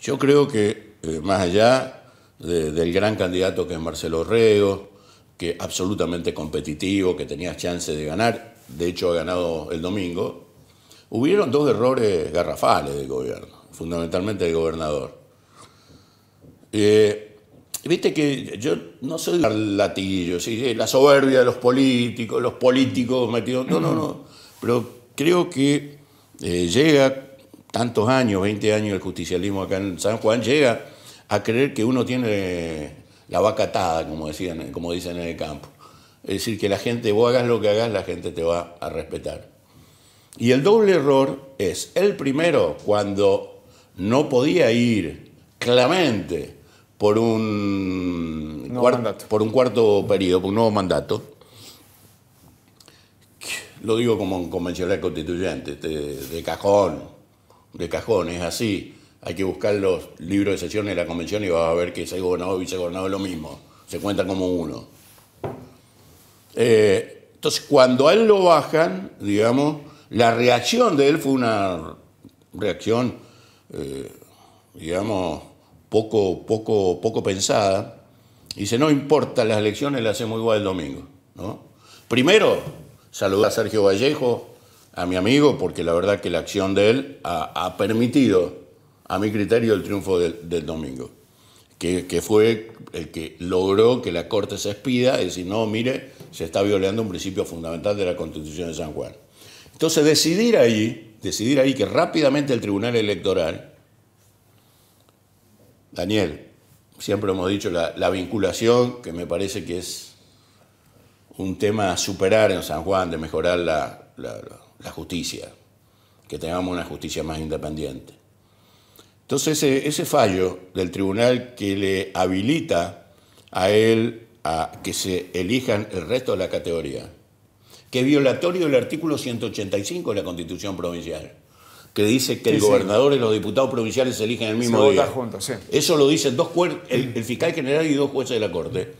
Yo creo que eh, más allá del gran candidato que es Marcelo Rego, que absolutamente competitivo, que tenía chance de ganar, de hecho ha ganado el domingo, hubieron dos errores garrafales del gobierno, fundamentalmente del gobernador. Eh, viste que yo no soy latillo, ¿sí? Eh, la soberbia de los políticos, los políticos metidos. No, no, no. Pero creo que llega tantos años, 20 años del justicialismo acá en San Juan, llega a creer que uno tiene la vaca atada, como, decían, como dicen en el campo. Es decir, que la gente, vos hagas lo que hagas, la gente te va a respetar. Y el doble error es, el primero, cuando no podía ir claramente por un, por un cuarto periodo, por un nuevo mandato, lo digo como convencional constituyente, este, de cajón, de cajones, así. Hay que buscar los libros de sesiones de la convención y vas a ver que se gobernador y vicegobernador es lo mismo. Se cuentan como uno. Eh, entonces, cuando a él lo bajan, digamos, la reacción de él fue una reacción, eh, digamos, poco, poco, poco pensada. Dice, no importa, las elecciones las hacemos igual el domingo. ¿no? Primero, saluda a Sergio Vallejo, a mi amigo, porque la verdad que la acción de él ha, permitido, a mi criterio, el triunfo del, domingo, que, fue el que logró que la Corte se expida y decir, no, mire, se está violando un principio fundamental de la Constitución de San Juan. Entonces, decidir ahí, decidir ahí que rápidamente el Tribunal Electoral, Daniel, siempre hemos dicho la, vinculación, que me parece que es un tema a superar en San Juan, de mejorar la la justicia, que tengamos una justicia más independiente. Entonces ese, fallo del tribunal que le habilita a él a que se elijan el resto de la categoría, que es violatorio del artículo 185 de la Constitución Provincial, que dice que el gobernador y los diputados provinciales se eligen el mismo día. Eso lo dicen dos el, el, fiscal general y dos jueces de la Corte.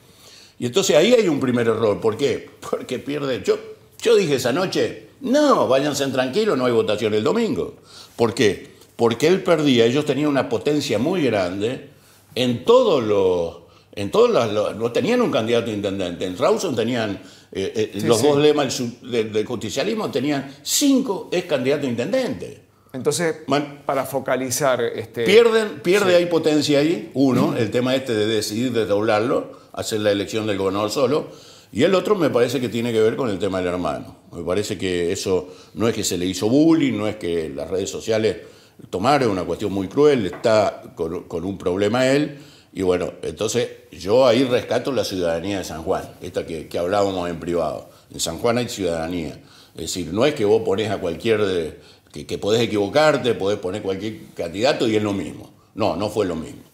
Y entonces ahí hay un primer error. ¿Por qué? Porque pierde. Yo, yo dije esa noche, no, váyanse tranquilo, no hay votación el domingo. ¿Por qué? Porque él perdía, ellos tenían una potencia muy grande en todos los... En todos no tenían un candidato intendente. En Rawson tenían eh, eh, los dos lemas del, justicialismo, tenían cinco ex candidatos a intendente. Entonces, para focalizar... Este... Pierden, pierde hay potencia ahí, uno, el tema este de decidir desdoblarlo, hacer la elección del gobernador solo. Y el otro me parece que tiene que ver con el tema del hermano. Me parece que eso no es que se le hizo bullying, no es que las redes sociales tomaron una cuestión muy cruel, está con, un problema él. Y bueno, entonces yo ahí rescato la ciudadanía de San Juan, esta que, hablábamos en privado. En San Juan hay ciudadanía. Es decir, no es que vos pones a cualquier, que, que podés equivocarte, podés poner cualquier candidato y es lo mismo. No, no fue lo mismo.